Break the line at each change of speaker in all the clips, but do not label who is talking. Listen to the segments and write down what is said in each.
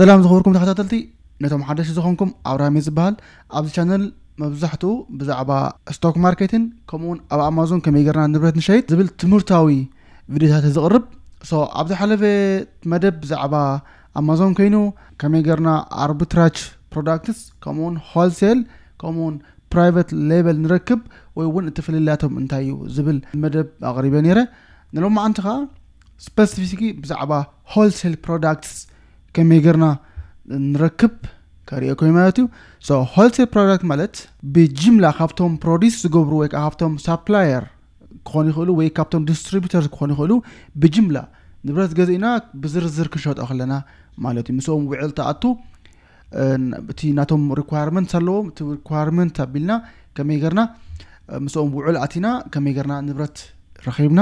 ሰላም ዝኸብርኩም ተኸታተልቲ ነቶም ሓደሽ ዝኾንኩም ኣብርሃሜ ዝበሃል ኣብዚ ቻነል መብዛሕትኡ ብዛዕባ ስቶክ ማርኬትን ከምኡውን ኣብ ኣማዞን ከመይ ጌርና ንብረት ንሸይጥ ዝብል ትምህርታዊ ቪድዮታት ዝቕርብ ኣብ ዝሓለፈ መደብ ብዛዕባ ኣማዞን ኮይኑ ከመይ ጌርና ኣርቢትራጅ ፕሮዳክትስ ከምኡውን ሆልሴል ከምኡውን ፕራይቨት ሌበል ንረክብ ወይ እውን እቲ ፍልላቶም እንታይ እዩ ዝብል መደብ ኣቕሪበ ነይረ ንሎማዓንቲ ከዓ ስፔሲፊክ ብዛዕባ ሆልሴል ፕሮዳክትስ ከመይ ገርና ንረክብ ከሪኦ ማለት እዩ ሆልሴል ፕሮዳክት ማለት ብጅምላ ካብቶም ፕሮዲስ ዝገብሩ ወይ ከዓ ካብቶም ሳፕላየር ክኾኑ ይኽእሉ ወይ ካብቶም ዲስትሪቢተር ክኾኑ ይኽእሉ ብጅምላ ንብረት ገዚእና ብዝርዝር ክንሸጦ ከለና ማለት እዩ ምስኦም ውዕል ተኣቱ እቲ ናቶም ሪኳርመንት ኣለዎም እቲ ሪኳርመንት ኣቢልና ከመይ ገርና ምስኦም ውዕል ኣቲና ከመይ ገርና ንብረት ረኪብና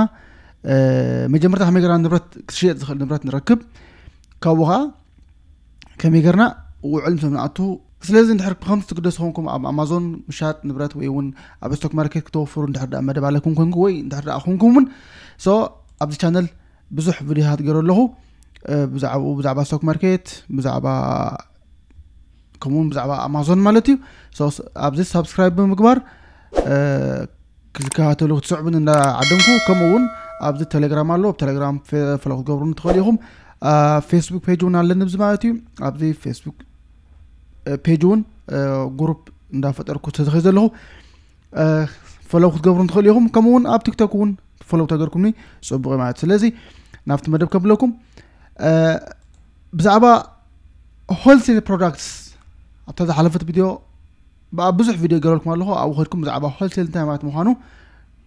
መጀመርታ ከመይ ገርና ንብረት ክሽየጥ ዝኽእል ንብረት ንረክብ ካብኡ ከዓ ከመይ ገርና ውዕል ምስ ንኣቱ ስለዚ እንድሕር ከም ትግደስ ኮንኩም ኣብ ኣማዞን ምሻጥ ንብረት ወይ እውን ኣብ ስቶክ ማርኬት ክትወፍሩ እንድሕር ዳኣ መደብ ኣለኩም ኮንኩ ወይ እንድሕር ዳኣ ኮንኩም እውን ሶ ኣብዚ ቻነል ብዙሕ ቪድዮታት ገይሩ ኣለኹ ብዛዕባኡ ብዛዕባ ስቶክ ማርኬት ብዛዕባ ከምኡውን ብዛዕባ ኣማዞን ማለት እዩ ኣብዚ ሳብስክራይብ ብምግባር ክከባተሉ ክትስዕቡን እንዳዓደምኩ ከምኡ እውን ኣብዚ ቴሌግራም ኣሎ ብቴሌግራም ፈሎ ክትገብሩ ትኽእል ኢኹም ፌስቡክ ፔጅን ኣለንብዚ ማለት እዩ ኣብዚ ፌስቡክ ፔጅ እውን ጉሩፕ እንዳፈጠርኩ ተተኸዩ ዘለኹ ፈለው ክትገብሩ ንትኽእሉ ኢኹም ከምኡ እውን ኣብ ቲክቶክ እውን ፈለው ተገርኩምኒ ፅቡቅ ማለት እዩ ስለዚ ናብቲ መደብ ከብለኩም ብዛዕባ ሆልሴል ፕሮዳክትስ ኣብታ ዝሓለፈት ቪድዮ ብኣ ብዙሕ ቪድዮ ገበልኩም ኣለኹ ኣብኡ ከድኩም ብዛዕባ ሆልሴል እንታይ ማለት ምዃኑ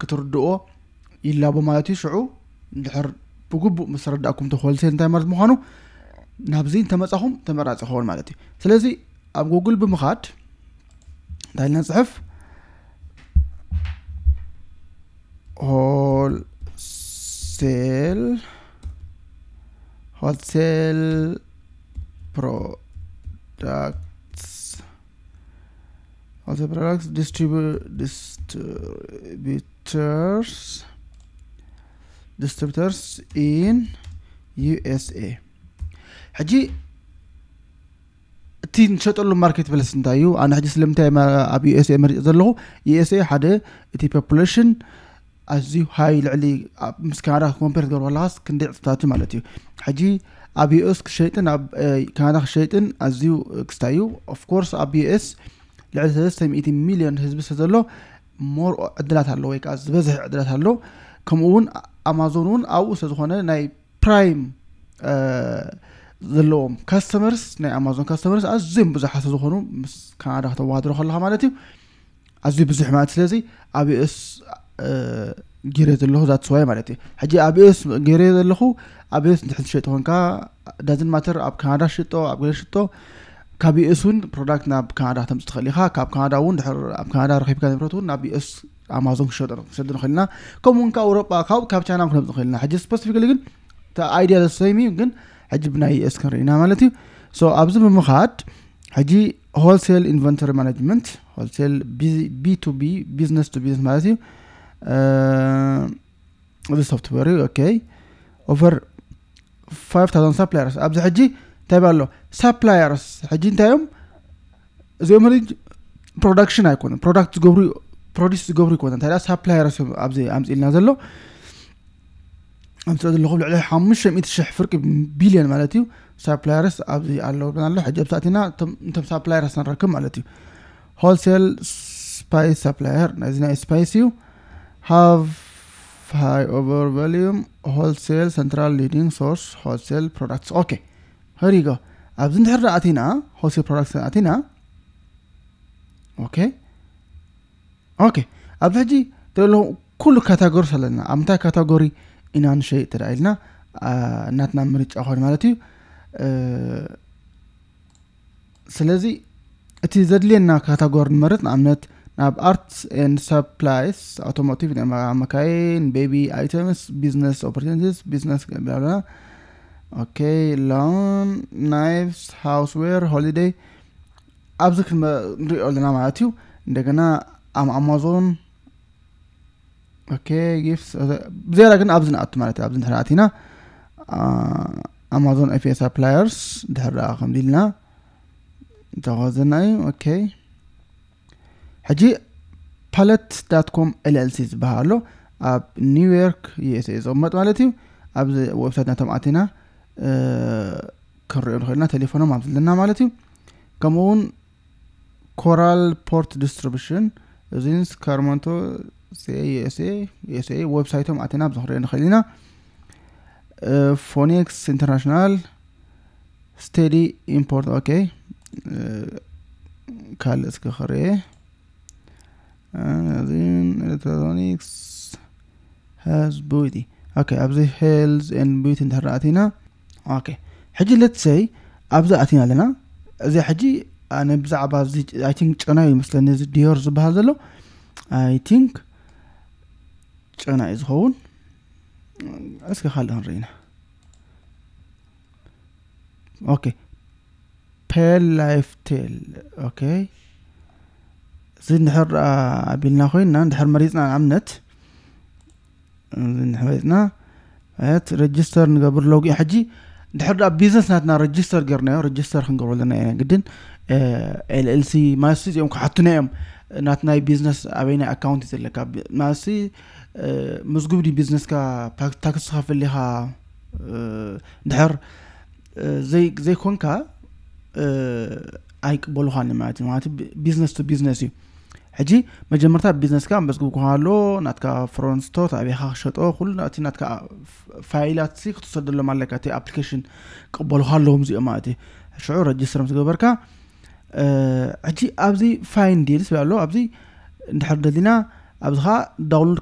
ክትርድኦ ይላቦ ማለት እዩ ሽዑ እንድሕር ብግቡእ ምስ ረዳእኩም ተኮልሴል እንታይ ማለት ምኳኑ ናብዚ እንተመፃኹም ተመራፂ ይኸውን ማለት እዩ ስለዚ ኣብ ጉግል ብምኻድ እንታይ ኢልና ፅሑፍ ሆልሴል ሆልሴል ፕሮዳክትስ ሆልሴል ፕሮዳክትስ ዲስትሪቢተርስ distributors in USA حجي እቲ ንሸጠሉ ማርኬት ፕለስ እንታይ እዩ ኣነ ሕጂ ስለምንታይ ኣብ ዩኤስኤ መሪፅ ዘለኹ ዩኤስኤ ሓደ እቲ ፖፑሌሽን ኣዝዩ ሃይ ልዕሊ ምስ ካናዳ ኮምፔር ትገብር ከለካስ ክንደይ ዕፅታት ማለት እዩ ሕጂ ኣብ ዩኤስ ክሸይጥን ኣብ ካናዳ ክሸይጥን ኣዝዩ ክስታ እዩ ኦፍኮርስ ኣብ ዩኤስ ልዕሊ 300 ሚልዮን ህዝቢ ስለ ዘሎ ሞር ዕድላት ኣሎ ወይ ከዓ ዝበዝሕ ዕድላት ኣሎ ከምኡ እውን ኣማዞን እውን ኣብኡ ስለ ናይ ፕራይም ዘለዎም ካስተመርስ ናይ ኣማዞን ካስተመርስ ኣዝዮም ብዙሓት ዝኾኑ ምስ ካናዳ ክተዋሃድሮ ከለካ ማለት እዩ ኣዝዩ ብዙሕ ማለት ስለዚ ኣብ ዩኤስ ገይረ ዘለኹ ዛትስዋይ ማለት እዩ ሕጂ ኣብ ኤስ ገይረ ዘለኹ ኣብ ኤስ ንድሕን ትሸጦ ኮንካ ዳዝን ማተር ኣብ ካናዳ ሽጦ ኣብ ገለ ሽጦ ካብ ኤስ እውን ፕሮዳክት ናብ ካናዳ ተምፅ ትኽእል ኢኻ ካብ ካናዳ እውን ድሕር ኣብ ካናዳ ረኪብካ ንብረት እውን ናብ ኤስ ኣማዞን ክሸጡ ንኽእልና ከምኡ ውን ካብ ኣውሮጳ ካብ ካብ ቻይና ክነምፅ ንኽእልና ሕጂ ስፔሲፊካሊ ግን ኣይድያ ዘሰይም እዩ ግን ሕጂ ብናይ ዩኤስ ክንርኢና ማለት እዩ ኣብዚ ብምኻድ ሕጂ ሆልሴል ኢንቨንቶሪ ማናጅመንት ሆልሴል ቢ ቱ ቢ ቢዝነስ ቱ ቢዝነስ ማለት እዩ እዚ ሶፍትዌር እዩ ኦኬ ኦቨር 5000 ሳፕላየርስ ኣብዚ ሕጂ እንታይ ኣሎ ሳፕላየርስ ሕጂ እንታይ እዮም እዚኦም ፕሮዳክሽን ኣይኮኑን ፕሮዳክት ዝገብሩ ፕሮዲስ ዝገብሩ ይኮነ እንታይ ደኣ ሳፕላይ ራስዮም ኣብዚ ኣምፅኢልና ዘሎ ከምቲ ዘለኹ ልዕሊ ሓሙሽተ ሚእቲ ሽሕ ፍርቂ ቢልዮን ማለት እዩ ሳፕላየርስ ኣብዚ ኣለውና ኣሎ ሕጂ ብሳእትና እንቶም ሳፕላየርስ ንረክብ ማለት እዩ ሆልሴል ስፓይስ ሳፕላየር ናይዚ ናይ ስፓይስ እዩ ሃቭ ሃይ ኦቨር ቨሊዩም ሆልሴል ሰንትራል ሊዲንግ ሶርስ ሆልሴል ፕሮዳክትስ ኦኬ ህሪጎ ኣብዚ እንድሕር ኣቲና ሆልሴል ፕሮዳክትስ ኣቲና ኦኬ ኦኬ اوكي أبهجي تلو كل كاتاجوري سلنا أمتا كاتاجوري إنان شيء تدعيلنا እናትና ምርጫ ኮይኑ ማለት እዩ ስለዚ እቲ ዘድልየና ካታጎሪ ንመርፅ ንኣብነት ናብ ኣርትስ ን ሰፕላይስ ኣውቶሞቲቭ መካይን ቤቢ ኣይተምስ ቢዝነስ ኦፖርቲኒቲስ ቢዝነስ ብላብላ ኦኬ ሎን ናይፍስ ሃውስዌር ሆሊደይ ኣብዚ ክንሪኦ ኣለና ማለት እዩ እንደገና ام امازون اوكي جيفس بزيرا ابزن ات ማለት ኣብዚ ድሕሪ ኣቲና ኣማዞን ኤፌስ ኣፕላየርስ ድሕሪ ከምዚ ኢልና ተኸዘና እዩ ኦኬ ሕጂ ፓለት ዳት ኮም ኤልኤልሲ ዝበሃል ኣሎ ኣብ ኒውዮርክ ዩኤስኤ ዝቕመጥ ማለት እዩ ኣብዚ ወብሳይት ናቶም ኣቲና ክንሪኦ ንኽእልና ቴሌፎኖም ኣብ ዘለና ማለት እዩ ከምኡ ውን ኮራል ፖርት ዲስትሪቡሽን زينس كارمانتو سي اس اي اس اي ويب سايتهم ኣቲና ብዝኽሪኦ ንኽእል ኢና ፎኒክስ ኢንተርናሽናል ስተዲ ኢምፖርት ኦኬ ካልእ እስኪ ክርአ እዚ ኤሌክትሮኒክስ ሃዝ ቢዩቲ ኦኬ ኣብዚ ሄልዝ ኤን ቢዩቲ እንድሕር ኣቲና ኦኬ ሕጂ ለትሰይ ኣብዛ ኣቲና ኣለና እዚ ሕጂ ኣነ ብዛዕባ እዚ ኣይ ቲንክ ጨና እዩ ይመስለኒ እዚ ዲዮር ዝበሃል ዘሎ ኣይ ቲንክ ጨና እዩ ዝኸውን እስኪ ካልእ ንርኢና ኦኬ ፔል ላይፍ ቴል ኦኬ እዚ ንድሕር ኣቢልና ኮይንና ንድሕር መሪፅና ንኣብነት እዚ ንድሕር መሪፅና ማለት ረጅስተር ንገብር ለውጊ ሕጂ ድሕር ኣ ቢዝነስ ናትና ረጅስተር ጌርናዮ ረጅስተር ክንገብር ዘለና ኢና ግድን ال ال سي ماسي يوم حطناهم نات ناي بزنس ابينا اكونت زي لك ماسي آه، مزغوب دي بزنس كا تاكس خاف اللي ها آه، دهر آه، زي زي كون كا ايك بولو هان مات مات بزنس تو بزنس حجي ما جمرتا بزنس كا بس كو هالو نات كا فرونت ستور تاع بها شطو كل نات نات كا فايلات سي تصدر له مالكاتي ابلكيشن قبلو هالو مزي ماتي شعور ريجستر متكبر كا ሕጂ ኣብዚ ፋይን ዲል ስብል ኣሎ ኣብዚ እንድሕር ደሊና ኣብዚ ከዓ ዳውንሎድ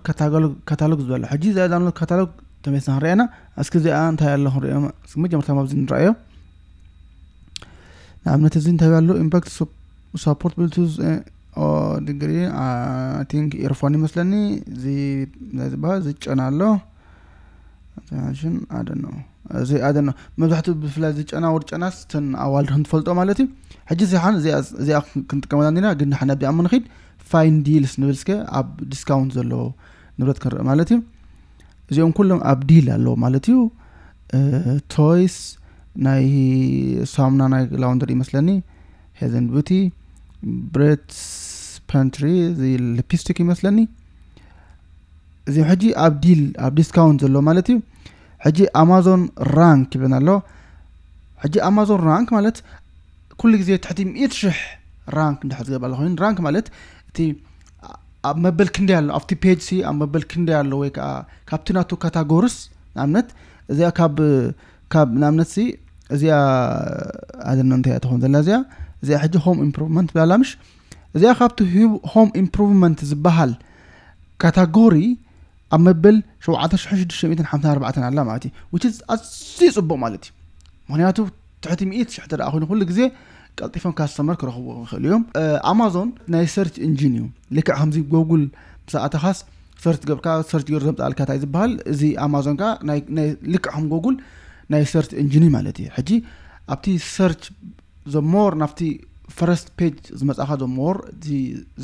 ካታሎግ ዝበሎ ሕጂ እዚ ዳውንሎድ ካታሎግ ተመስና ክንሪአና እስኪ እዚኣ እንታይ ኣሎ ክንሪኦ መጀመርታ ኣብዚ ንረአዮ ንኣብነት እዚ እንታይ ኣሎ ኢምፓክት ሳፖርት ብሉቱዝ ድግሪ ቲንክ ኤርፎን ይመስለኒ እዚ ዝበሃል ዝጨና ኣሎ ሽን እዚኣደ መብዛሕትኡ ብፍላይ ዝጨናወድ ጨናስ ተን ኣዋልድ ክንትፈልጦ ማለት እዩ ሕጂ ስሓን ዚዚኣ ክንጥቀመ እዚና ግን ናሓነቢያሙንክድ ፋይን ዲልስ ንብል እስከ ኣብ ዲስካውንት ዘለዎ ንብረት ክንርኢ ማለት እዩ እዚኦም ኩሎም ኣብ ዲል ኣለዎ ማለት እዩ ቶይስ ናይ ሳሙና ናይ ላውንደር ይመስለኒ ሄዘንቡቲ ብሬትስ ፓንትሪ ፕስቲክ ይመስለኒ እዚኦም ሕጂ ኣብ ል ኣብ ዲስካውንት ዘለዎ ማለት እዩ ሕጂ ኣማዞን ራንክ ይብለና ኣሎ ሕጂ ኣማዞን ራንክ ማለት ኩሉ ግዜ ትሕቲ 100 ሽሕ ራንክ እንድሕር ዝገባለ ኮይኑ ራንክ ማለት እቲ ኣብ መበል ክንደይ ኣሎ ኣብቲ ፔጅ ሲ ኣብ መበል ክንደይ ኣሎ ወይ ከዓ ካብቲ ናቱ ካታጎርስ ንኣብነት እዚኣ ካብ ካብ ንኣብነት ሲ እዚኣ ኣደና እንታይ እያ ትኾን ዘላ እዚኣ እዚኣ ሕጂ ሆም ኢምፕሩቭመንት ብላላምሽ እዚኣ ካብቲ ሆም ኢምፕሩቭመንት ዝበሃል ካታጎሪ ኣብ መበል 76654 ኣላ ማለት እዩ ዊች ዝ ኣዝዩ ፅቡቅ ማለት እዩ ምክንያቱ ትሕቲ ሚኢት ሽሕ ተደኣ ኮይኑ ኩሉ ግዜ ቀልጢፎም ካስተመር ክረኽቡ ይኽእሉ እዮም ኣማዞን ናይ ሰርች ኢንጂን እዩ ልክዕ ከምዚ ጎጉል ምስኣተኻስ ሰርች ገብካ ሰርች ገይሩ ዘምፃልካ እንታይ ዝበሃል እዚ ኣማዞን ከዓ ልክዕ ከም ጎጉል ናይ ሰርች ኢንጂን እዩ ማለት እዩ ሕጂ ኣብቲ ሰርች ዘሞር ናብቲ ፈረስት ፔጅ ዝመፃኻ ዘሞር እቲ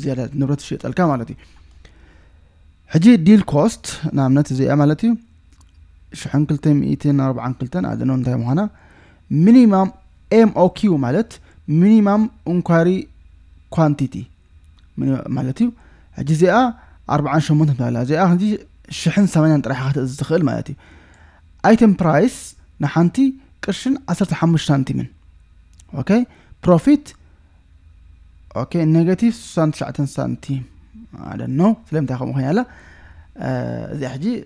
ዝያዳ ንብረት ዝሽየጠልካ ማለት እዩ حجي الديل كوست نعملت زي عملتي شحنكلتي مئتين أربعة كلتن عدنا انتهي مهنا مينيمم ام او كيو مالت مينيمم انكواري كوانتيتي مالتي حجي زي اه اربع أربعة شمونت مالا زي اه هندي شحن ثمانية طريحة الزخل مالتي ايتم برايس نحنتي كرشن عصر عسرة حمش من اوكي بروفيت اوكي نيجاتيف سنتشعتن سنتيم على don't فيلم تاع مخي هلا آه، زي حجي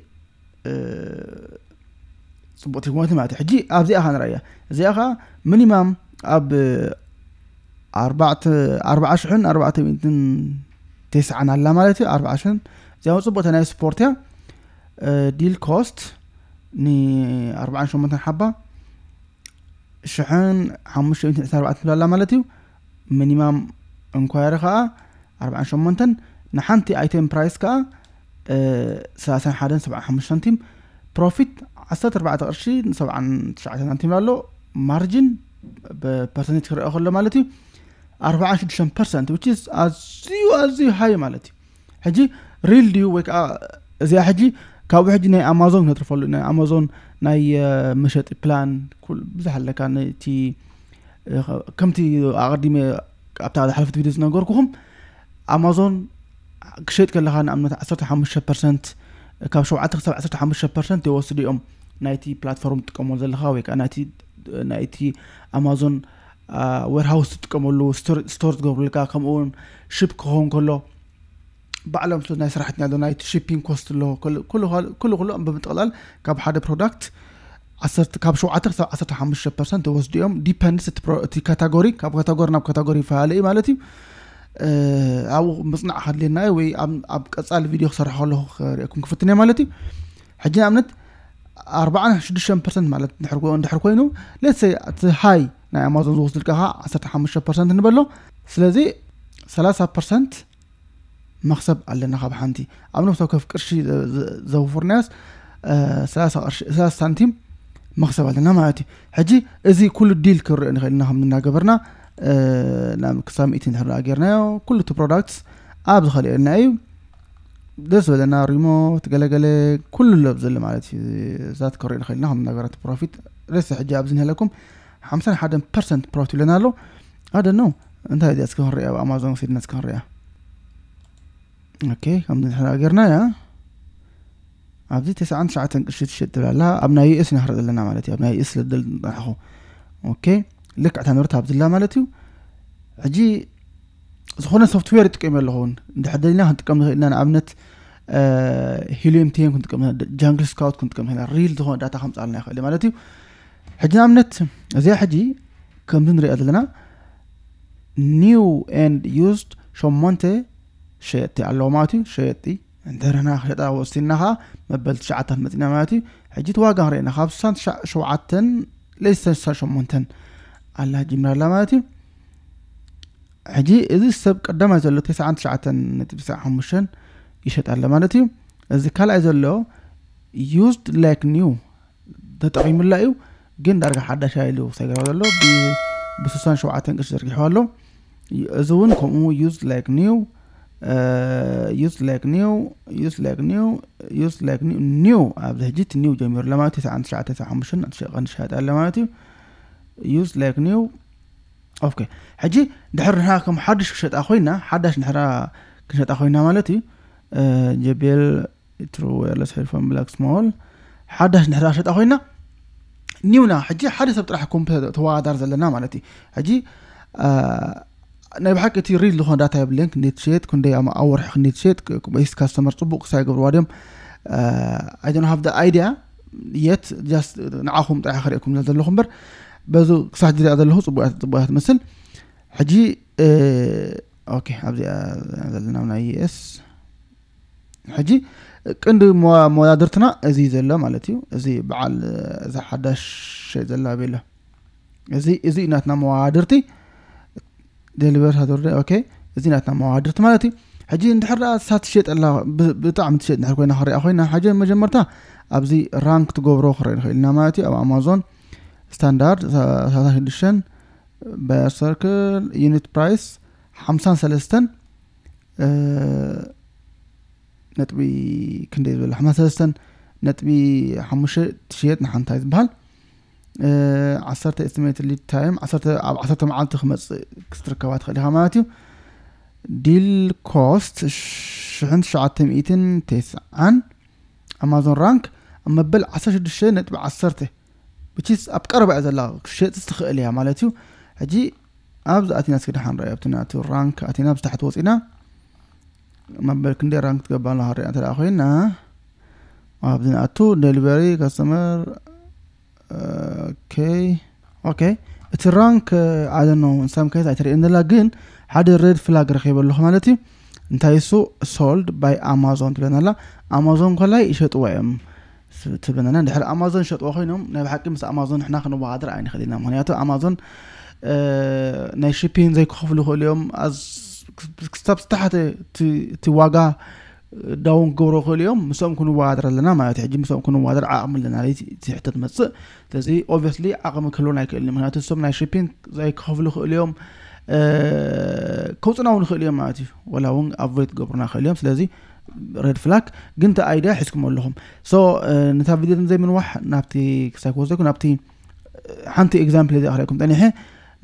صبوتي كومات مع حجي اب ذي اخان رايا ذي اخا مينيمم اب أربعة أربعة شحن أربعة ميتين تسعة نالا مالتي أربعة شحن زي ما صبوت أنا سبورتيا ዲል ኮስት ን48 ሓባ ሽሕን 524 ትብላላ ማለት እዩ ሚኒማም እንኳይሪ ከዓ 48 نحنتي ايتم برايس كا ثلاثين آه، حدا سبعة خمسة سنتيم بروفيت عشرة أربعة قرشي سبعة تسعة سنتيم لالو مارجن بيرسنتج كرة أخرى مالتي أربعة شدشان بيرسنت which is أزيو أزيو هاي مالتي حجي ريل ديو ويك آه، زي حجي كاو حجي ناي أمازون نترفولو ناي أمازون ناي آه، مشت بلان كل بزحل كان تي كم تي أقدم أبتعد حلفت فيديوز نقول كهم أمازون ክሸጥ ከለኻ ንኣብነት 15 ካብ 7 ክሳብ 15 ፐርሰንት ይወስዱ እዮም ናይቲ ፕላትፎርም ትጥቀመሉ ዘለካ ወይ ከዓ ናይቲ ኣማዞን ዌርሃውስ ትጥቀመሉ ስቶር ዝገብሩልካ ከምኡ እውን ሽፕ ክኸውን ከሎ ባዕሎም ስለ ናይ ስራሕትና ኣሎ ናይቲ ሽፒንግ ኮስት ኣለዎ ኩሉ ኩሉ ብምጥቕላል ካብ ሓደ ፕሮዳክት ካብ 7 ክሳብ 15 ፐርሰንት ይወስዱ እዮም ዲፐንድስ እቲ ካታጎሪ ካብ ካታጎሪ ናብ ካታጎሪ ይፈላለ እዩ ማለት እዩ ኣብኡ ምፅናዕ ሃድልየና ወይ ኣብ ቀፃሊ ቪድዮ ክሰርሖ ኣለኹ ክርእኩም ክፍትነ ማለት እዩ ሕጂ ንኣብነት ኣርባዓን ሽዱሽተን ፐርሰንት ማለት እንድሕር ኮይኑ ለሰይ እቲ ሃይ ናይ ኣማዞን ዝወስድልካ ከዓ ዓሰርተ ሓሙሽተ ፐርሰንት ንበሎ ስለዚ ሰላሳ ፐርሰንት መክሰብ ኣለና ካብ ሓንቲ ኣብ ነፍሲ ወከፍ ቅርሺ ዘውፍርናዮስ ሰላሳ ሳንቲም መክሰብ ኣለና ማለት እዩ ሕጂ እዚ ኩሉ ዲል ክንሪኦ ንኽእል ኢና ከም እናገበርና أه، نعم كسام إتين هرا جرناو كل تو برودكتس أب زخل إرنايو أيوه، دس بدنا ريموت قلا قلا كل اللي بزل مالتي ذات كورين خلناهم نقرات بروفيت لسه حجي أبزنها لكم حمسان حدا برسنت بروفيت لنا له هذا نو انت هذه أسكن ريا أمازون سيدنا أسكن ريا أوكي كم نحنا قرنا أبدي تسعة تسعة قشيت شد لا أبنا يئس نحرد لنا مالتي أبنا يئس لدل أوكي ልክዕ እታ ንብረት ኣብ ዘላ ማለት እዩ ሕጂ ዝኾነ ሶፍትዌር ይጥቀም ኣለኸውን እንድሕር ደሊና ክንጥቀም ንኽእል ኢና ንኣብነት ሂልዮምቴን ክንጥቀም ጃንግል ስካውት ክንጥቀም ንኽእል ሪል ዝኾነ ዳታ ከምፃልና ይኽእል ማለት እዩ ሕጂ ንኣብነት እዚኣ ሕጂ ከምዚ ንሪኦ ዘለና ኒው ኤንድ ዩዝድ ሸሞንተ ሸየጥቲ ኣለዎ ማለት እዩ ሸየጥቲ እንድሕርና ክሸጣ ወሲና ከዓ መበል ትሽዓተ ክንመፅና ማለት እዩ ሕጂ እቲ ዋጋ ክንሪአና ካብ ስሳን ሸውዓተን ለይስተን ስሳን ሸሞንተን ኣላጂ ምናላ ማለት እዩ ሕጂ እዚ ሰብ ቀዳማይ ዘሎ ተስዓን ትሽዓተን ነጥቢስዓ ሓሙሽተን ይሸጥ ኣሎ ማለት እዩ እዚ ካልኣይ ዘሎ ዩዝድ ላይክ ኒው ተጠቂሙላ እዩ ግን ዳርጋ ሓዳሻ ኢሉ ሰይገራ ዘሎ ብስሳን ሸውዓተን ቅርሺ ዘርጊሖ ኣሎ እዚ እውን ከምኡ ዩዝ ላይክ ኒው ዩዝ ላይክ ኒው ዩዝ ላይክ ኒው ዩዝ ላይክ ኒው ኒው ኣብዚ ሕጂ እቲ ኒው ጀሚሩ ለማለት እዩ ተስዓን ትሽዓተ ሓሙሽተን ቀንሸጥ ኣሎ ማለት እዩ يوز لايك نيو اوكي حجي دحر هناك محدش كشت اخوينا حدش نحرا كشت اخوينا مالتي أه جبل ترو ويرلس هيرفون بلاك سمول حدش نحرا كشت اخوينا نيونا حجي حدث بطرح كون توادر ዘለና ማለት እዩ ሕጂ ናይ ብሓቂ እቲ ሪድ ዝኾነ ዳታ የብለን ክንደይ ትሸጥ ክንደይ ኣወርሒ ክንደይ ትሸጥ ወይስ ካስተመር ፅቡቅ ክሳ ይገብርዋ ድዮም ኣይ ዶንት ሃቭ ደ ኣይድያ የት ጃስት ንዓኹም ጥራሕ ክሪእኩም ዘለኹ እምበር بزو صح دري هذا الهوس بوات بوات مثل حجي اه اوكي ابدي هذا آه، اللي نامنا نعم، اي اس حجي كند مو درتنا ازي زلا مالتي ازي بعال ازا آه، حداش شي زلا بيلا ازي ازي ناتنا مو درتي ديليفر هادور دي اوكي ازي ناتنا مو درت مالتي حجي انت حرا آه، سات شيت الا بطعم شيت نحر كوين حري اخوينا حجي مجمرتا ابزي رانك تو جو برو خرين مالتي او امازون ስታንዳርድ 36 ብሰርክል ዩኒት ፕራይስ 53 ነጥቢ ክንደይ ዝበሎ 53 ነጥቢ 5 ትሽየጥ ንሓንታ እዩ ዝበሃል 10 ኤስቲሜት ሊድ ታይም ኣብ 1 መዓልቲ ክመፅእ ክትርከባ ትኽእል ኢኻ ማለት እዩ ዲል ኮስት 1990 ኣማዞን ራንክ ኣብ መበል 16 ነጥቢ 10 ዊችስ ኣብ ቀረባ እያ ዘላ ክትሸጥ ዝትኽእል እያ ማለት እዩ ሕጂ ኣብዚ ኣቲና እስኪ ድሓ ንሪኦ ኣብቲ ራንክ ኣቲና ብታሕቲ ወፂና መበል ክንደይ ራንክ ትገባ ለ ሃሪና እንተደኣ ኮይና ኣብዚ ንኣቱ ደሊቨሪ ካስተመር ኦኬ ኦኬ እቲ ራንክ ኣዘኖ እንሳም ከይት ኣይተሪእን ዘላ ግን ሓደ ሬድ ፍላግ ረኪበ ኣለኹ ማለት እዩ እንታይ እሱ ሶልድ ባይ ኣማዞን ትብለና ኣላ ኣማዞን ኮላይ ይሸጥዋ እዮም ትብለና ድሕሪ ኣማዞን ሸጥዎ ኮይኖም ናይ ብሓቂ ምስ ኣማዞን ንሕና ክንወዳድር ዓይኒ ክእል ኢና ምክንያቱ ኣማዞን ናይ ሽፒን ዘይክኸፍሉ ይኽእሉ እዮም ክሳብ ዝተሓተ እቲ ዋጋ ዳውን ክገብሮ ክእሉ እዮም ምስኦም ክንወዳድር ኣለና ማለት እዩ ሕጂ ምስኦም ክንወዳድር ዓቕሚ ኣለና ሕቶ ትመፅእ ስለዚ ኦብስሊ ዓቕሚ ክህልዎን ኣይክእልን ምክንያቱ ንሶም ናይ ሽፒን ዘይክኸፍሉ ይኽእሉ እዮም ከውፅና እውን ይኽእሉ እዮም ማለት እዩ ወላ እውን ኣቮይድ ገብሩና ይኽእሉ እዮም ስለዚ ሬድ ፍላክ ግን ቲ ኣይድያ ሒዝኩም ኣለኹም ሶ ነታ ቪድዮ ቪድዮን ዘይምንዋሕ ናብቲ ክሳይ ክወስደኩ ናብቲ ሓንቲ ኤግዛምፕል እዚ ኣክሪአኩም ጠኒሐ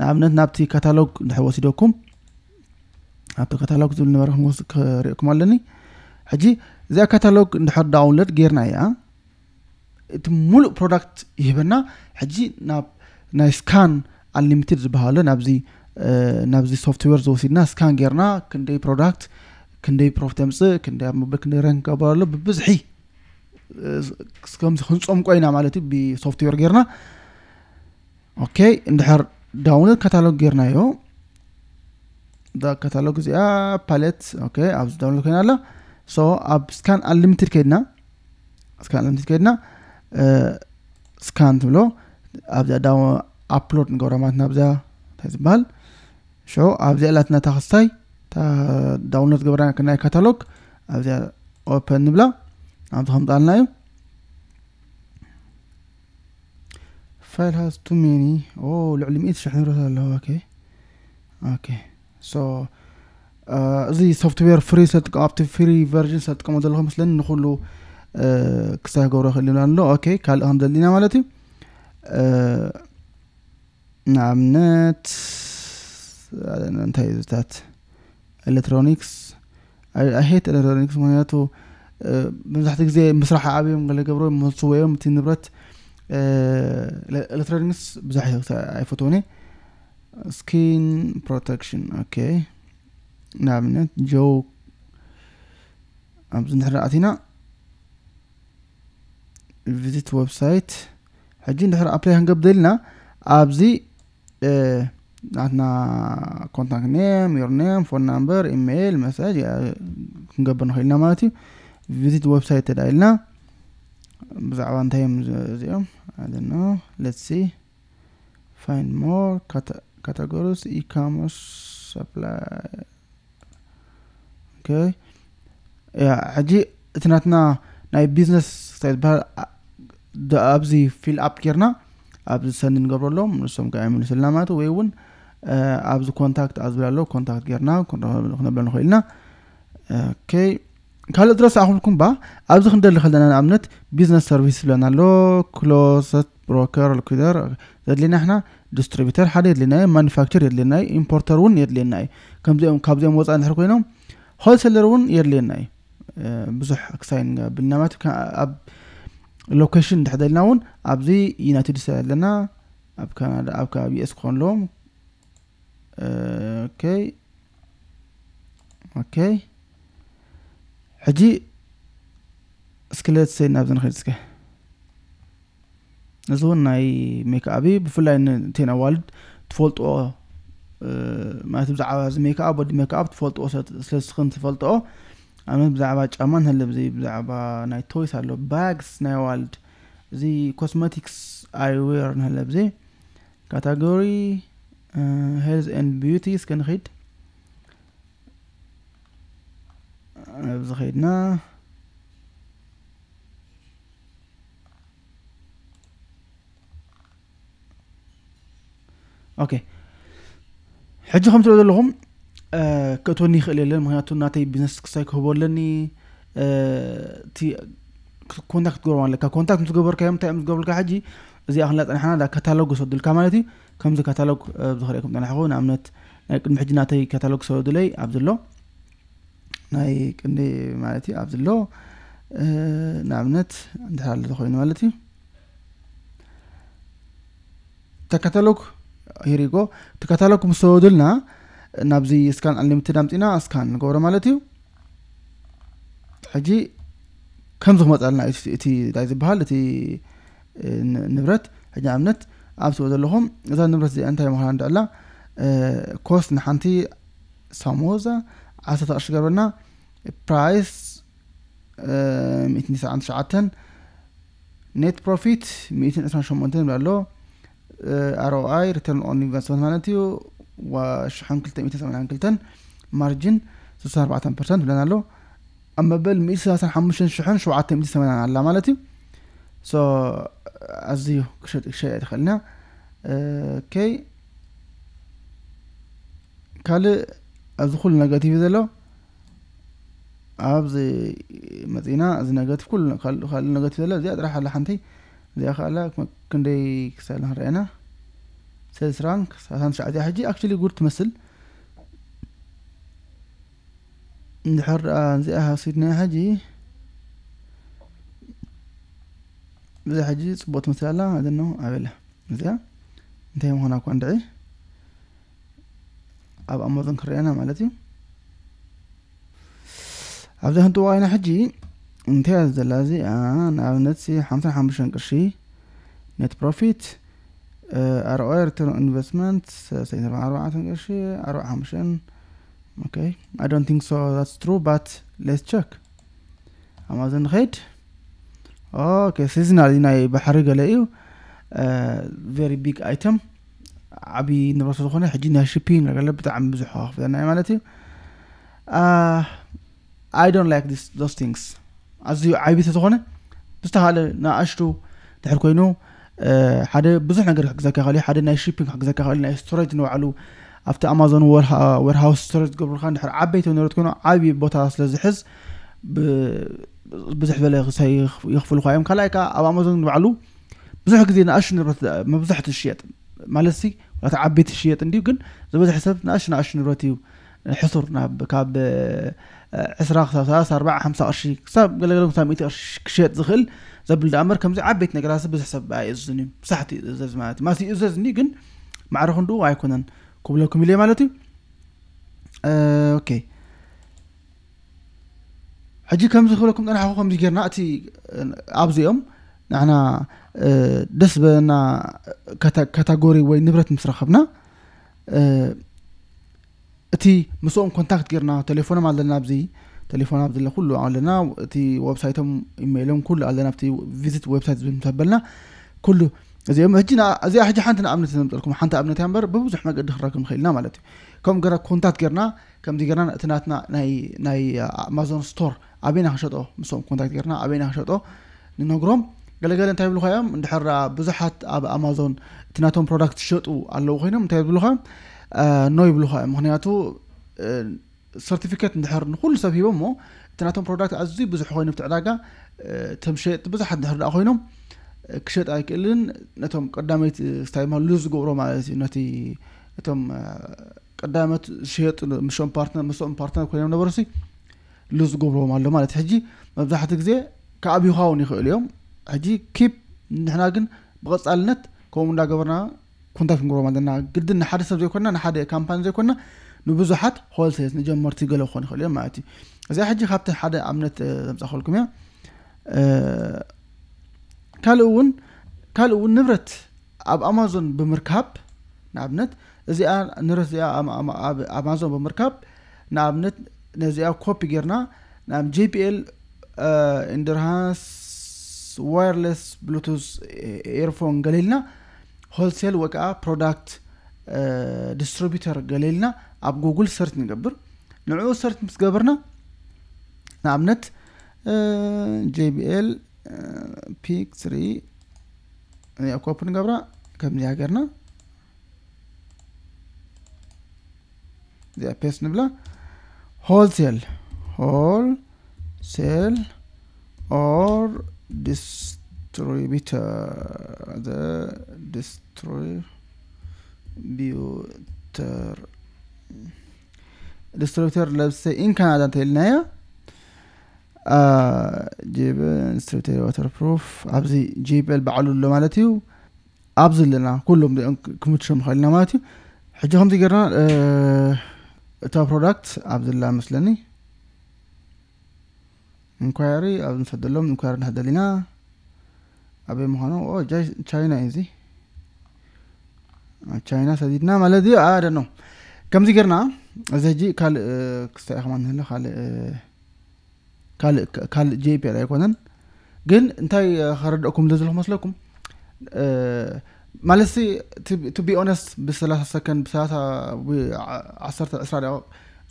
ንኣብነት ናብቲ ካታሎግ ንድሕ ወሲደኩም ኣብቲ ካታሎግ ዝብል ነበረ ክሪእኩም ኣለኒ ሕጂ እዚኣ ካታሎግ እንድሕር ዳውንሎድ ጌርና እያ እቲ ሙሉእ ፕሮዳክት ይህበና ሕጂ ናብ ናይ ስካን ኣንሊሚትድ ዝበሃሎ ናብዚ ናብዚ ሶፍትዌር ዝወሲድና ስካን ጌርና ክንደይ ፕሮዳክት ክንደይ ፕሮፊት የምፅእ ክንደይ ኣብ መበል ክንደይ ረን ክገብር ኣሎ ብብዝሒ ከምዚ ክንፀምቆ ኢና ማለት እዩ ብሶፍትዌር ጌርና ኦኬ እንድሕር ዳውንሎድ ካታሎግ ጌርናዮ እዛ ካታሎግ እዚኣ ፓሌት ኣብዚ ዳውንሎድ ኮይና ኣላ ሶ ኣብ ስካን ኣንሊሚትድ ከይድና ስካን ኣንሊሚትድ ከይድና ስካን ትብሎ ኣብዚኣ ዳ ኣፕሎድ ንገብሮ ማለት ናብዚኣ እንታይ ዝበሃል ሾ ኣብዚኣ ላትና ታክስታይ ዳውንሎድ ዝገበርና ናይ ካታሎግ ኣብዚኣ ኦፐን ንብላ ናብቲ ከምጣልና እዩ ፋይል ሃዝ ቱ ሜኒ ኦ ልዕሊ ሚኢት ሽሕ ንብረት ኣለዎ ኦኬ ኦኬ ሶ እዚ ሶፍትዌር ፍሪ ስለጥቀሙ ኣብቲ ፍሪ ቨርዥን ስለጥቀሙ ዘለኹ መስለኒ ንኩሉ ክሳይ ገብሮ ይኽእል ኢና ኣሎ ኦኬ ካልእ ከም ዘሊና ማለት እዩ ንኣብነት እንታይ እዩ እዚታት الالكترونيكس اهيت الالكترونيكس معناتو መብዛሕትኡ ግዜ ምስራሕ ዓብዮም ገለ ገብሮ መፅውዮም እቲ ንብረት ኤሌክትሮኒክስ ብዙሕ እዮ ኣይፈትዎን ስኪን ፕሮቴክሽን ኦኬ ንኣብነት ጆ ኣብዚ ንድሕር ኣቲና ቪዚት ዌብሳይት ሕጂ ንድሕር ኣፕላይ ክንገብር ደልና ኣብዚ عندنا كونتاكت نيم يور نيم فون نمبر ايميل مساج ክንገብር ንክእል ኢና ማለት እዩ ቪዚት ዌብሳይት ተዳ ኢልና ብዛዕባ እንታይ እዮም እዚኦም ኣደኖ ለትሲ ፋይንድ ሞር ካተጎሪስ ኢካመርስ ሰፕላይ ኦኬ ሕጂ እቲ ናትና ናይ ቢዝነስ እንታይ ዝበሃል ኣብዚ ፊል ኣፕ ጌርና ኣብዚ ሰኒ ንገብረሎም ንሶም ከዓ ይምልስልና ማለት ወይ እውን ኣብዚ uh, ኮንታክት ኣዝብላሎ ኮንታክት ጌርና ክነብሎ ክእል ኢና ካልእ ድረስ ኣኹልኩም ባ ኣብዚ ክንደሊ ከለና ንኣብነት ቢዝነስ ሰርቪስ ዝብለና ኣሎ ክሎሰት ብሮከር ሊኩደር ዘድልና ሕና ዲስትሪቢተር ሓደ የድልና እዩ ማኒፋክቸር የድልና እዩ ኢምፖርተር እውን የድልየና እዩ ከምዚኦም ካብዚኦም ወፃኢ ንድሕር ኮይኖም ሆልሰለር እውን የድልየና እዩ ብዙሕ ክሳይን ብልና ማለት ኣብ ሎኬሽን እንድሕደልና እውን ኣብዚ ዩናይትድ ስቴትስ ኣለና ኣብ ካናዳ ኣብ ከባቢ ኤስ ዩኤስ ኣለዎም اوكي اوكي حجي سكليت سين ابزن خيرسكه نزون ناي ميك ابي بفلاي نتينا والد تفولت او ማለት ብዛዕባ እዚ ሜክኣፕ ወዲ ሜክኣፕ ትፈልጥኦ ስለዝኽን ትፈልጥኦ ኣብነት ብዛዕባ ጫማ ንህለ ብዚ ብዛዕባ ናይ ቶይስ ኣሎ ባግስ ናይ ዋልድ እዚ ኮስሜቲክስ ኣይዌር ንህለ ብዚ ካታጎሪ هيلز اند بيوتي سكان خيط حفظ خيطنا اوكي حجي خمسة لدى لغم آه كتوني خليلن مهياتو ناتي بزنس كسايك هبولني آه تي كونتاكت تقبر مالك كونتاكت تقبر كيام تايم تقبر لك حجي እዚ ክንላጥ ንሕና ዳ ካታሎግ ክሰዱልካ ማለት እዩ ከምዚ ካታሎግ ብዝክሪአኩም ጠናሕኹ ንኣብነት ናይ ቅድሚ ሕጂ ናተይ ካታሎግ ሰወዱለይ ኣብ ዘሎ ናይ ቅዲ ማለት እዩ ኣብ ዘሎ ንኣብነት እንድሕር ኮይኑ ማለት እዩ እታ ካታሎግ ሂሪጎ እቲ ካታሎግ ምስ ሰወዱልና ናብዚ ስካን ኣንሊሚትድ ኣምፂና ስካን ንገብሮ ማለት እዩ ሕጂ ከምዚ ክመፅልና እቲ ዳይ ዝበሃል እቲ ንብረት ሕጂ ኣብነት ኣብ ትሪኦ ዘለኹም እዛ ንብረት እዚኣ እንታይ ምዃና ንደኣላ ኮስት ንሓንቲ ሳሞዛ ዓሰርተ ቅርሺ ገብረና ፕራይስ 199 ኔት ፕሮፊት 128 ይብላ ኣሎ ኣርኦኣይ ሪተርን ኦን ኢንቨስትመንት ማለት እዩ 1282 ማርጅን 64 ፐርሰንት ብለና ኣሎ ኣብ መበል 135,780 ኣላ ማለት እዩ عزيو كشات شيء دخلنا آه، كي كال الدخول نيجاتيف دلو عبز مدينة از نيجاتيف كل خال خال نيجاتيف دلو زياد راح على حنتي زي خاله كندي كسال هرينا سيلز رانك سان شعدي حجي اكشلي قلت مثل نحر آه، زي اها سيدنا حجي بزي حجي صبوت مثل الله هذا انه عبله زي انت يوم هناك وان دعي اب امازون كريانا مالتي عبد هندو واينا حجي انت يا زلازي اه انا نتسي حمثل حمشن قرشي نت بروفيت ار او ار تر انفستمنت سيدر اربعة قرشي اربعة حمشن اوكي اي دونت ثينك سو ذاتس ترو بات ليتس تشيك امازون خيت اه كسيزنال هنا بحرقة لئيو فيري بيግ ኣይተም ዓብዪ ንብረት ዝኾነ ሕጂ ናይ ሽፒንግ ነገለ ብጣዕሚ ብዙሕ ክፍለና እዩ ማለት እዩ ኣይ ዶንት ላይክ ዶስ ቲንግስ ኣዝዩ ዓብዪ ተዝኾነ ብዝተኻለ ንኣሽቱ ድሕር ኮይኑ ሓደ ብዙሕ ነገር ክሕግዘካ ይኽእል እዩ ሓደ ናይ ሽፒንግ ክሕግዘካ ይኽእል ናይ ስቶሬጅ ንባዕሉ ኣብቲ ኣማዞን ወርሃውስ ስቶሬጅ ዝገብርካ ድሕር ዓበይቲ ንብረት ኮይኑ ዓብዪ ቦታ ስለ ዝሕዝ ብዙሕ ዝበለ ይኽፍሉ ኳ እዮም ካልኣይ ከዓ ኣብ ኣማዞን ባዕሉ ብዙሕ ግዜ ንኣሽ ንብረት መብዛሕትኡ ዝሽየጥ ማለት ሲ ዓበይቲ ዝሽየጥ እንድዩ ግን ዝበዝሕ ሰብ ንኣሽ ንኣሽ ንብረት እዩ ሕሱር ካብ ዕስራ ክሳብ ሰላሳ ኣርባዓ ሓምሳ ቅርሺ ክሳብ ገለገለ ክሳብ ሚእቲ ቅርሺ ክሸጥ ዝኽእል ዘብል ዳ እምበር ከምዚ ዓበይቲ ነገራት ብዙሕ ሰብ ኣይእዝን እዩ ብሳሕቲ እዩ እዘዝ ማለት እዩ ማለት እዩ እዘዝ እንዲ ግን ማዕረ ክንድኡ ኣይኮነን ክብለኩም ኢለ ማለት እዩ ኦኬ حجي كم زخو لكم انا حقوقهم دي جرناتي عبزي يوم نحنا أه، دس بنا كاتاغوري وين نبرت مسرخبنا أه، اتي مسوهم كونتاكت جرنا تليفون مع لنا بزي تليفون عبد الله كله عندنا تي ويب سايتهم ايميلهم كله عندنا في فيزيت ويب سايت بنتبلنا كله زي ما هجينا زي حجي حنتنا أمنت نمتلكم حنت أمنت ينبر ببوزح ما قد خرج مخيلنا نعم مالتي كم قرا كونتات قرنا كم دي قرنا اتناتنا ناي ناي أمازون ستور أبينا هشطو مسوم كونتات قرنا أبينا هشطو ننقرم قال قال انت بلوخا يوم عند حرة بزحت أب أمازون تناتهم برودكت شطو على لوخينا انت بلوخا آه، نوي بلوخا مهنياتو سيرتيفيكات آه، عند حرة كل سبب يومه برودكت عزوي بزح خوينا بتعلاقة آه، تمشي بزحت عند حرة خوينا ክሸጥ ኣይክእልን ነቶም ቀዳመይቲ ስታይ ሉዝ ዝገብሮ ማለት እዩ ነቲ እቶም ቀዳመት ዝሸየጡ ምሽም ፓርትነር ምስኦም ፓርትነር ኮይኖም ነበሮሲ ሉዝ ዝገብርዎም ኣሎ ማለት ሕጂ መብዛሕትኡ ግዜ ከኣብዩኻ እውን ይኽእል እዮም ሕጂ ኪፕ ንሕና ግን ብቐፃልነት ከምኡ እንዳገበርና ኮንታክት ክንገብሮም ኣለና ግድን ንሓደ ሰብ ዘይኮንና ንሓደ ካምፓኒ ዘይኮንና ንብዙሓት ሆልሴልስ ንጀመርቲ ገለ ክኾኑ ይኽእል እዮም ማለት እዩ እዚኣ ሕጂ ካብቲ ሓደ ኣብነት ዘምፃኸልኩም እያ ካልእ እውን ካልእ እውን ንብረት ኣብ ኣማዞን ብምርካብ ንኣብነት እዚኣ ንብረት እዚኣ ኣብ ኣማዞን ብምርካብ ንኣብነት ነዚኣ ኮፒ ጌርና ናብ ጂፒኤል ኢንድርሃንስ ዋርለስ ብሉቱስ ኤርፎን ገሊልና ሆልሴል ወይ ከዓ ፕሮዳክት ዲስትሪቢተር ገሊልና ኣብ ጉግል ሰርት ንገብር ንዕኡ ሰርት ምስ ገበርና ንኣብነት ጄቢኤል pik 3 ayaa ku open gabra kabni hagarna dea paste nibla wholesale wholesale or distributor the distributor distributor labse in kanadan telinaya جيبل ستريبتير واتر بروف ابزي جيبل ባዕሉ ሎ ማለት እዩ ኣብዚ ኣለና ኩሎም እዚኦም ክምችዮም ክእል ኢና ማለት እዩ ሕጂ ከምዚ ጌርና እታ ፕሮዳክት ኣብዚ ላ መስለኒ ኢንኳሪ ኣብ ንፈደሎም ኢንኳሪ ንሕደል ኢና ኣበይ ምዃኑ ቻይና እዩ እዚ ቻይና ሰዲድና ማለት እዩ ኣደኖ ከምዚ ጌርና እዚ ሕጂ ካልእ ክስታይ ከማ ንህለ ካልእ ካልእ ጄፒ ኣይኮነን ግን እንታይ ከረድአኩም ዘለኩ መስለኩም ማለት ቲ ቢ ኦነስት ብሰላሳ 30 ሰከንድ ብ1 20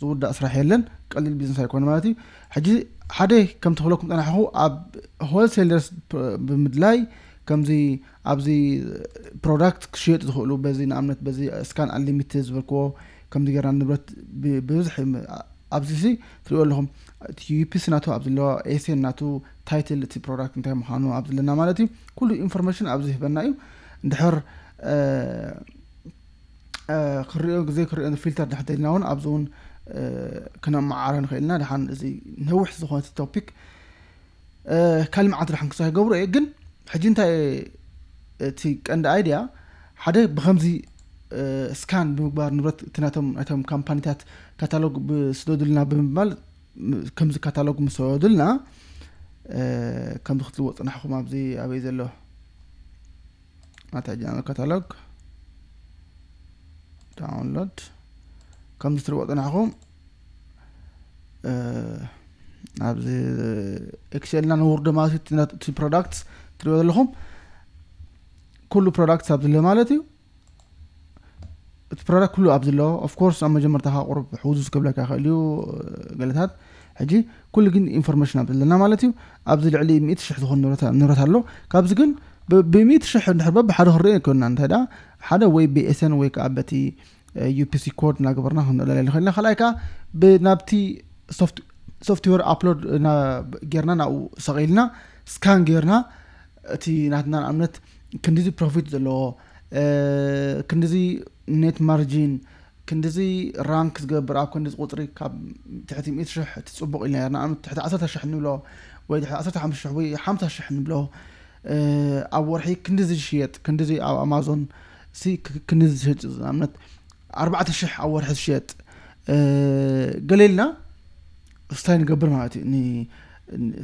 ዝውዳእ ስራሕ የለን ቀሊል ቢዝነስ ኣይኮነ ማለት እዩ ሕጂ ሓደ ከም ተክለኩም ጠናሕኹ ኣብ ሆልሴለርስ ብምድላይ ከምዚ ኣብዚ ፕሮዳክት ክሽየጡ ዝኽእሉ በዚ ንኣብነት በዚ ስካን ኣንሊሚት ዝበልክዎ ከምዚ ገርና ንብረት ብብዙሕ ኣብዚ እዚ ትሪኦ ኣለኹም እቲ ዩፒስ ናቱ ኣብ ዘለዎ ኤሴን ናቱ ታይትል እቲ ፕሮዳክት እንታይ ምዃኑ ኣብ ዘለና ማለት እዩ ኩሉ ኢንፎርሜሽን ኣብዚ ህበና እዩ እንድሕር ክሪኦ ግዜ ክሪኦ ፊልተር ድሕተኢልና እውን ኣብዚ እውን ክነመዓረ ንኽእልና ድሓን እዚ ነዊሕ ዝኾነ ቶፒክ ካልእ መዓት ድሓን ክሳ ይገብሩ እየ ግን ሕጂ እንታይ እቲ ቀንዲ ኣይድያ ሓደ ብከምዚ ስካን ብምግባር ንብረት እቲ ናቶም ካምፓኒታት ካታሎግ ስደወድልና ብምባል ከምዚ ካታሎግ ምስ ወድልና ከምዚ ክትልዎ ፅናሕኩም ኣብዚ ኣበይ ዘሎ ኣታጅና ካታሎግ ዳውንሎድ ከምዚ ትሪእዎ ፅናሕኩም ኣብዚ ኤክስኤልና ንውርዶ ማለት እዩ እቲ ፕሮዳክት ትሪእዮ ዘለኹም ኩሉ ፕሮዳክት ኣብዚ ማለት እዩ تبرر كله عبد الله اوف كورس اما جمرتها قرب حوزوس قبل كا خليو قالت هات حجي كل جن انفورميشن عبد الله مالتي عبد العلي 100 شح دخل نورتا نورتا له كابز جن ب 100 شح نحرب بحد هرين كنا انت هذا حدا وي بي اس ان وي كابتي آه، يو بي سي كود نا قبرنا هن لا لا خلينا خلايكا بنابتي سوفت سوفت وير ابلود نا غيرنا او صغيرنا سكان غيرنا تي نحن امنت كنديتي بروفيت لو ክንዲዚ ኔት ማርጂን ክንዲዚ ራንክ ዝገብር ኣብ ክንዲዚ ቁፅሪ ካብ ትሕቲ 100 ሽሕ እቲ ፅቡቅ ኢልና ርና ትሕቲ 1 ሽሕ ንብሎ ወይ ትሕቲ 15 ሽሕ ወይ 50 ሽሕ ንብሎ ኣብ ወርሒ ክንዲዚ ዝሽየጥ ክንዲዚ ኣብ ኣማዞን ሲ ክንዲዚ ዝሸጥ ንኣብነት 4 ሽሕ ኣብ ወርሒ ዝሽየጥ ገሌልና ስታይ ንገብር ማለት እዩ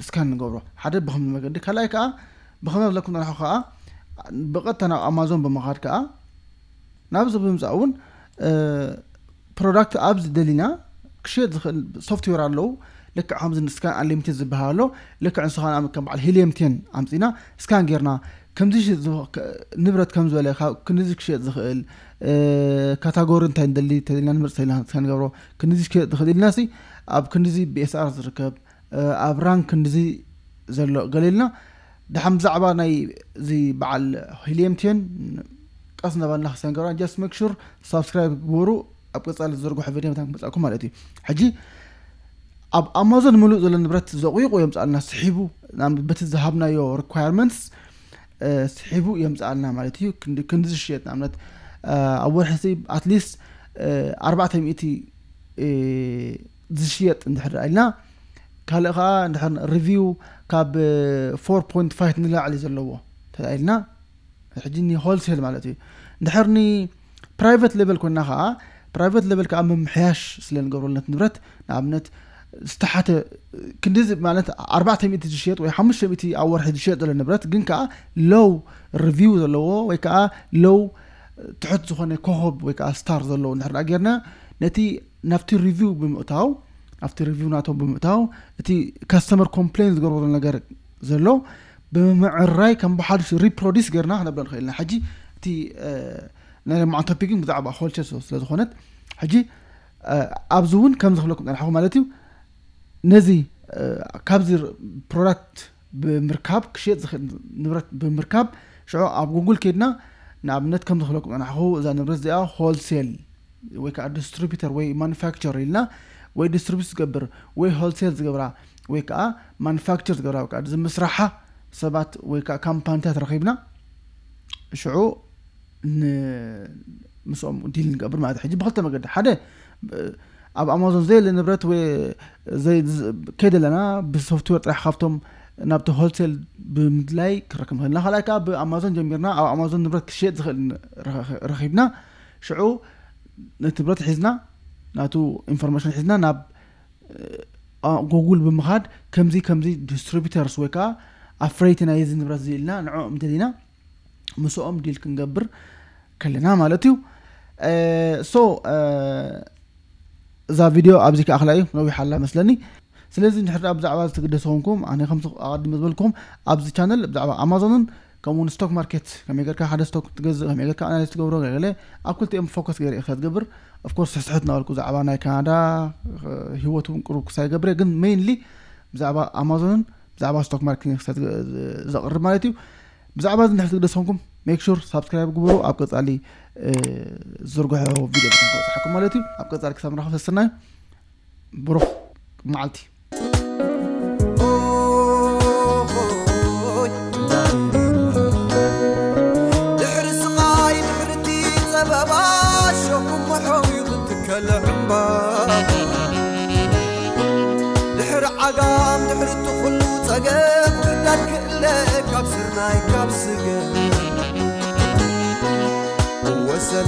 ስካን ንገብሮ ሓደ ብከምዚ መገዲ ካልኣይ ከዓ ብከመ ብለኩም ዝናሑ ከዓ بقطع نا امازون بمخار كا نابز بمزاون أه برودكت ابز دلينا كشي دخل سوفت وير لو لك عامز نسكان ان ليمتد زبهالو لك عن سخان امك بعد هيليمتين امزينا سكان غيرنا كم زيش نبرت كم زولا كم زيش كشي دخل كاتاغوري انت دلي تدلنا نمر سيلان سكان غبرو كم زيش كشي دخل الناسي اب كم زي بي اس ار زركب اب رانك كم زي زلو قليلنا دحم زعبا ناي زي بعل هيليمتين قصنا بان لخ سنقران جاس مكشور سابسكرايب بورو أبقى سأل زرقو حفيري متان بسألكم مالاتي حجي أب أمازون ملو زل نبرت زوقيق ويمس على الناس حيبو نعم بتي ذهبنا يو ريكويرمنتس اه، سحبو يمس على الناس مالاتي كن كنز الشيء نعم نت اه، أول حسي أتليس اه، أربعة مئتي زشيت عند حرقنا ካልእ ከዓ ድሕር ሪቪው ካብ 4.5 ንላዕሊ ዘለዎ ተላኢልና ሕጂ ኒ ሆልሴል ማለት እዩ ድሕርኒ ፕራይቨት ሌቨል ኮይና ከዓ ፕራይቨት ሌቨል ከዓ ምምሕያሽ ስለ ንገብረሉ ነቲ ንብረት ንኣብነት ዝተሓተ ክንዲዚ ማለት 400 ዝሽየጥ ወይ 500 ኣብ ወርሒ ዝሽየጥ ዘሎ ንብረት ግን ከዓ ሎው ሪቪው ዘለዎ ወይ ከዓ ሎው ትሑት ዝኾነ ኮሆብ ወይ ከዓ ስታር ዘለዎ ንድሕር ዳ ጌርና ነቲ ናብቲ ሪቪው ብምእታው ኣብቲ ሪቪው ናቶም ብምእታው እቲ ካስተመር ኮምፕሌን ዝገርበሎ ነገር ዘሎ ብምምዕራይ ከም ብሓዱሽ ሪፕሮዲስ ጌርና ክነብረ ንኽእል ኢና ሕጂ እቲ ናይ ልምዓን ቶፒክን ብዛዕባ ኮልቸር ስለዝኾነት ሕጂ ኣብዚ እውን ከም ዝኽብለኩም ፀናሕኹ ማለት እዩ ነዚ ካብዚ ፕሮዳክት ብምርካብ ክሽየጥ ዝኽእል ንብረት ብምርካብ ሽዑ ኣብ ጉንጉል ከድና ንኣብነት ከም ዝኽለኩም ፀናሕኹ እዛ ንብረት እዚኣ ሆልሴል ወይ ከዓ ዲስትሪቢተር ወይ ማኑፋክቸር ኢልና ወይ ዲስትሪቢዩት ዝገብር ወይ ሆልሴል ዝገብራ ወይ ከዓ ማኑፋክቸር ዝገብራ ወይ ከዓ ዝምስራሓ ሰባት ወይ ከዓ ካምፓኒታት ረኺብና ሽዑ ምስኦም ዲል ንገብር ማለት እዩ ሕጂ ብክልተ መገዲ ሓደ ኣብ ኣማዞን ዘየለ ንብረት ከይደ ኣለና ብሶፍትዌር ጥራሕ ካብቶም ናብቲ ሆልሴል ብምድላይ ክንረክብ ንክእልና ካልኣይ ከዓ ብኣማዞን ጀሚርና ኣብ ኣማዞን ንብረት ክሽየጥ ዝኽእል ረኺብና ሽዑ ነቲ ንብረት ሒዝና ናቱ ኢንፎርሜሽን ሒዝና ናብ ጉጉል ብምኻድ ከምዚ ከምዚ ዲስትሪቢተርስ ወይ ከዓ ኣብ ፍሬይቲ ናይ ዚ ንብረት ዝኢልና ንዕኦም እንተዲና ምስኦም ዲል ክንገብር ከለና ማለት እዩ ሶ እዛ ቪድዮ ኣብዚ ከኣክላ እዩ ነዊሕ ኣላ መስለኒ ስለዚ ንድሕሪ ብዛዕባ ዝተገደሰ ኮንኩም ኣነ ከም ኣቐዲመ ዝበልኩም ኣብዚ ቻነል ብዛዕባ ኣማዞንን كمون ستوك ماركت كم يقدر كحد ستوك تجز كم يقدر كأنا لست جبر غيره أكل تيم فوكس غير إخذ جبر of course حسحتنا والكو زعبا ناي كندا هو تون كروك ساي جبر جن مينلي بزعبا أمازون بزعبا ستوك ماركتينغ خسات زقر مالتي بزعبا زن دسونكم ميك شور سبسكرايب جبرو أبقى تعلي زرقه فيديو بتنقل صحكم مالتي أبقى كسام راح في السنة بروح معلتي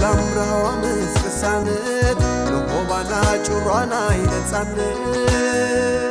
ላምራዋ ምስቅሳን ለሆባና ጭሯና ይነጻን